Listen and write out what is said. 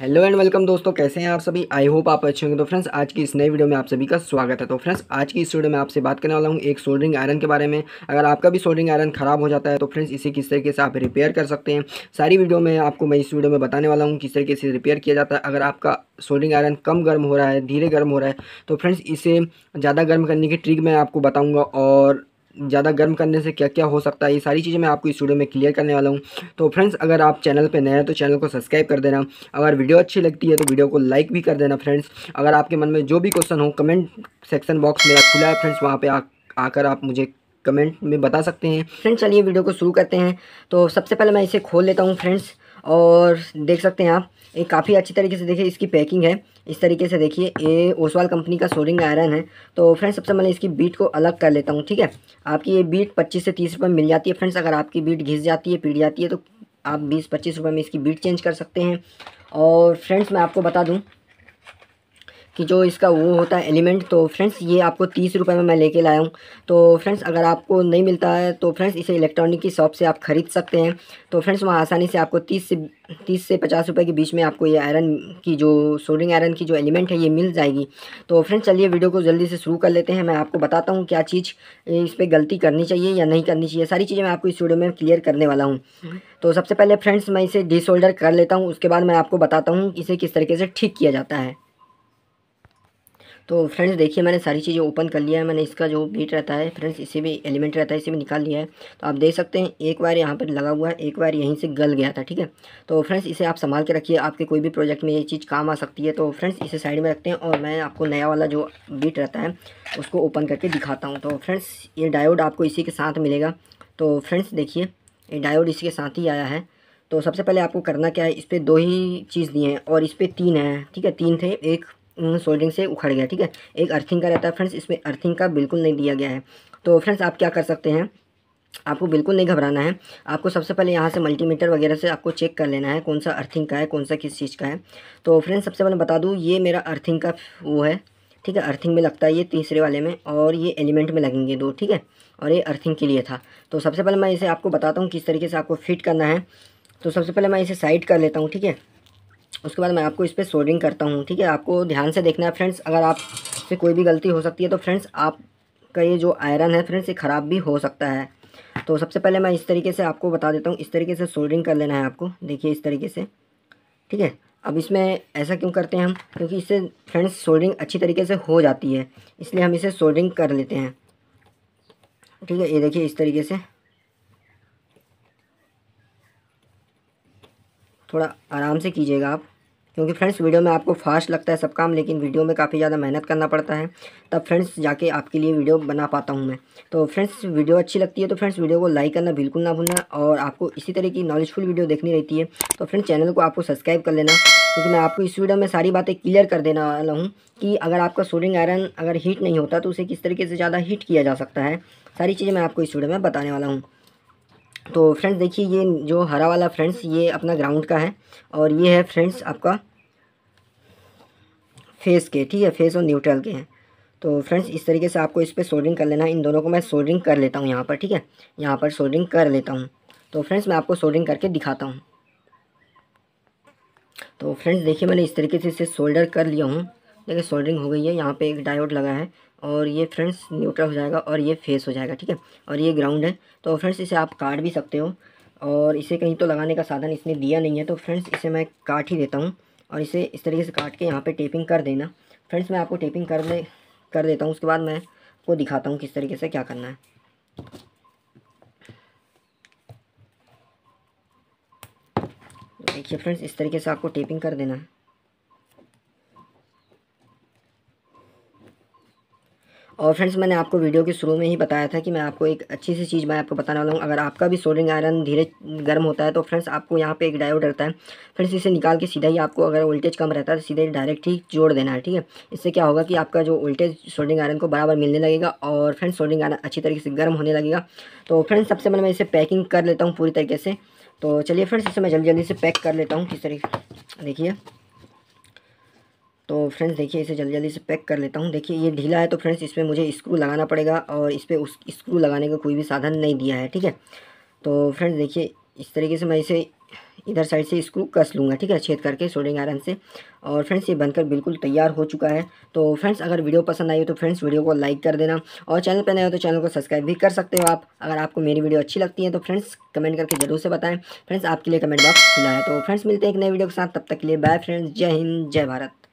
hello and welcome दोस्तों कैसे हैं आप सभी आई होप आप अच्छे होंगे तो फ्रेंड्स आज की इस नई वीडियो में आप सभी का स्वागत है तो फ्रेंड्स आज की इस वीडियो में आपसे बात करने वाला हूं एक सोल्डरिंग आयरन के बारे में अगर आपका भी सोल्डरिंग आयरन खराब हो जाता है तो फ्रेंड्स इसे किस तरीके से आप रिपेयर कर सकते हैं सारी वीडियो में आपको मैं इस वीडियो में बताने वाला हूँ किस तरीके से रिपेयर किया जाता है अगर आपका सोल्डरिंग आयरन कम गर्म हो रहा है धीरे गर्म हो रहा है तो फ्रेंड्स इसे ज़्यादा गर्म करने की ट्रिक मैं आपको बताऊँगा और ज़्यादा गर्म करने से क्या क्या हो सकता है ये सारी चीज़ें मैं आपको इस वीडियो में क्लियर करने वाला हूँ तो फ्रेंड्स अगर आप चैनल पर नए हैं तो चैनल को सब्सक्राइब कर देना अगर वीडियो अच्छी लगती है तो वीडियो को लाइक भी कर देना फ्रेंड्स अगर आपके मन में जो भी क्वेश्चन हो कमेंट सेक्शन बॉक्स मेरा खुला है फ्रेंड्स वहाँ पर आकर आप मुझे कमेंट में बता सकते हैं फ्रेंड्स चलिए वीडियो को शुरू करते हैं तो सबसे पहले मैं इसे खोल लेता हूँ फ्रेंड्स और देख सकते हैं आप ये काफ़ी अच्छी तरीके से देखिए इसकी पैकिंग है इस तरीके से देखिए ये ओसवाल कंपनी का सोरिंग आयरन है तो फ्रेंड्स सबसे पहले इसकी बीट को अलग कर लेता हूँ ठीक है आपकी ये बीट पच्चीस से तीस रुपये मिल जाती है फ्रेंड्स अगर आपकी बीट घिस जाती है पीट जाती है तो आप बीस पच्चीस रुपये में इसकी बीट चेंज कर सकते हैं और फ्रेंड्स मैं आपको बता दूँ कि जो इसका वो होता है एलिमेंट तो फ्रेंड्स ये आपको तीस रुपये में मैं लेके लाया हूँ तो फ्रेंड्स अगर आपको नहीं मिलता है तो फ्रेंड्स इसे इलेक्ट्रॉनिक की शॉप से आप ख़रीद सकते हैं तो फ्रेंड्स वहाँ आसानी से आपको तीस से तीस से पचास रुपये के बीच में आपको ये आयरन की जो सोल्डिंग आयरन की जो एलिमेंट है ये मिल जाएगी तो फ्रेंड्स चलिए वीडियो को जल्दी से शुरू कर लेते हैं मैं आपको बताता हूँ क्या चीज़ इस पर गलती करनी चाहिए या नहीं करनी चाहिए सारी चीज़ें मैं आपको इस वीडियो में क्लियर करने वाला हूँ तो सबसे पहले फ्रेंड्स मैं इसे डिसोल्डर कर लेता हूँ उसके बाद मैं आपको बताता हूँ इसे किस तरीके से ठीक किया जाता है तो फ्रेंड्स देखिए मैंने सारी चीज़ें ओपन कर लिया है मैंने इसका जो बीट रहता है फ्रेंड्स इसे भी एलिमेंट रहता है इसे भी निकाल लिया है तो आप देख सकते हैं एक बार यहाँ पर लगा हुआ है एक बार यहीं से गल गया था ठीक है तो फ्रेंड्स इसे आप संभाल के रखिए आपके कोई भी प्रोजेक्ट में ये चीज़ काम आ सकती है तो फ्रेंड्स इसे साइड में रखते हैं और मैं आपको नया वाला जो बीट रहता है उसको ओपन करके दिखाता हूँ तो फ्रेंड्स ये डायोड आपको इसी के साथ मिलेगा तो फ्रेंड्स देखिए ये डायोड इसी के साथ ही आया है तो सबसे पहले आपको करना क्या है इस पर दो ही चीज़ दिए हैं और इस पर तीन है ठीक है तीन थे एक सोल्डिंग से उखड़ गया ठीक है एक अर्थिंग का रहता है फ्रेंड्स इसमें अर्थिंग का बिल्कुल नहीं दिया गया है तो फ्रेंड्स आप क्या कर सकते हैं आपको बिल्कुल नहीं घबराना है आपको सबसे पहले यहाँ से मल्टीमीटर वगैरह से आपको चेक कर लेना है कौन सा अर्थिंग का है कौन सा किस चीज़ का है तो फ्रेंड्स सबसे पहले बता दूँ ये मेरा अर्थिंग का वो है ठीक है अर्थिंग में लगता है ये तीसरे वाले में और ये एलिमेंट में लगेंगे दो ठीक है और ये अर्थिंग के लिए था तो सबसे पहले मैं इसे आपको बताता हूँ किस तरीके से आपको फिट करना है तो सबसे पहले मैं इसे साइड कर लेता हूँ ठीक है उसके बाद मैं आपको इस पर सोल्डिंग करता हूँ ठीक है आपको ध्यान से देखना है फ्रेंड्स अगर आप से कोई भी गलती हो सकती है तो फ्रेंड्स आपका ये जो आयरन है फ्रेंड्स ये ख़राब भी हो सकता है तो सबसे पहले मैं इस तरीके से आपको बता देता हूँ इस तरीके से सोल्डिंग कर लेना है आपको देखिए इस तरीके से ठीक है अब इसमें ऐसा क्यों करते हैं हम क्योंकि इससे फ्रेंड्स सोल्डिंग अच्छी तरीके से हो जाती है इसलिए हम इसे सोल्डिंग कर लेते हैं ठीक है ये देखिए इस तरीके से थोड़ा आराम से कीजिएगा आप क्योंकि फ्रेंड्स वीडियो में आपको फास्ट लगता है सब काम लेकिन वीडियो में काफ़ी ज़्यादा मेहनत करना पड़ता है तब फ्रेंड्स जाके आपके लिए वीडियो बना पाता हूँ मैं तो फ्रेंड्स वीडियो अच्छी लगती है तो फ्रेंड्स वीडियो को लाइक करना बिल्कुल ना भूलना और आपको इसी तरह की नॉलेजफुल वीडियो देखनी रहती है तो फ्रेंड्स चैनल को आपको सब्सक्राइब कर लेना क्योंकि मैं आपको इस वीडियो में सारी बातें क्लियर कर देने वाला हूँ कि अगर आपका सोडिंग आयरन अगर हीट नहीं होता तो उसे किस तरीके से ज़्यादा हीट किया जा सकता है सारी चीज़ें मैं आपको इस वीडियो में बताने वाला हूँ तो फ्रेंड्स देखिए ये जो हरा वाला फ्रेंड्स ये अपना ग्राउंड का है और ये है फ्रेंड्स आपका फेस के ठीक है फेस और न्यूट्रल के हैं तो फ्रेंड्स इस तरीके से आपको इस पर सोल्डरिंग कर लेना है इन दोनों को मैं सोल्डरिंग कर लेता हूँ यहाँ पर ठीक है यहाँ पर सोल्डरिंग कर लेता हूँ तो फ्रेंड्स मैं आपको सोल्डरिंग करके दिखाता हूँ तो फ्रेंड्स देखिए मैंने इस तरीके से इसे सोल्डर कर लिया हूँ देखिए सोल्डरिंग हो गई है यहाँ पे एक डायोड लगा है और ये फ्रेंड्स न्यूट्रल हो जाएगा और ये फेस हो जाएगा ठीक है और ये ग्राउंड है तो फ्रेंड्स इसे आप काट भी सकते हो और इसे कहीं तो लगाने का साधन इसने दिया नहीं है तो फ्रेंड्स इसे मैं काट ही देता हूँ और इसे इस तरीके से काट के यहाँ पर टेपिंग कर देना फ्रेंड्स मैं आपको टेपिंग कर दे कर देता हूँ उसके बाद मैं आपको दिखाता हूँ किस तरीके से क्या करना है देखिए फ्रेंड्स इस तरीके से आपको टेपिंग कर देना है और फ्रेंड्स मैंने आपको वीडियो के शुरू में ही बताया था कि मैं आपको एक अच्छी सी चीज़ मैं आपको बताने वाला हूँ अगर आपका भी सोल्डिंग आयरन धीरे गर्म होता है तो फ्रेंड्स आपको यहाँ पे एक डायोड रहता है फ्रेंड्स इसे निकाल के सीधा ही आपको अगर वोल्टेज कम रहता है तो सीधे डायरेक्ट ही जोड़ देना है ठीक है इससे क्या होगा कि आपका जो वोल्टेज सोल्डिंग आयरन को बराबर मिलने लगेगा और फ्रेंड्स सोल्डिंग आयरन अच्छी तरीके से गर्म होने लगेगा तो फ्रेंड्स सबसे पहले मैं इसे पैकिंग कर लेता हूँ पूरी तरीके से तो चलिए फ्रेंड्स इसे मैं जल्दी जल्दी से पैक कर लेता हूँ किस तरीके देखिए तो फ्रेंड्स देखिए इसे जल्दी जल्दी से पैक कर लेता हूँ देखिए ये ढीला है तो फ्रेंड्स इसमें मुझे स्क्रू लगाना पड़ेगा और इस पर उस स्क्रू लगाने का कोई भी साधन नहीं दिया है ठीक है तो फ्रेंड्स देखिए इस तरीके से मैं इसे इधर साइड से स्क्रू कस लूँगा ठीक है छेद करके सोल्डिंग आयरन से और फ्रेंड्स ये बनकर बिल्कुल तैयार हो चुका है तो फ्रेंड्स अगर वीडियो पसंद आई हो तो फ्रेंड्स वीडियो को लाइक कर देना और चैनल पर नए हो तो चैनल को सब्सक्राइब भी कर सकते हो आप अगर आपको मेरी वीडियो अच्छी लगती है तो फ्रेंड्स कमेंट करके जरूर से बताएँ फ्रेंड्स आपके लिए कमेंट बॉक्स खुला है तो फ्रेंड्स मिलते हैं एक नए वीडियो के साथ तब तक के लिए बाय फ्रेंड्स जय हिंद जय भारत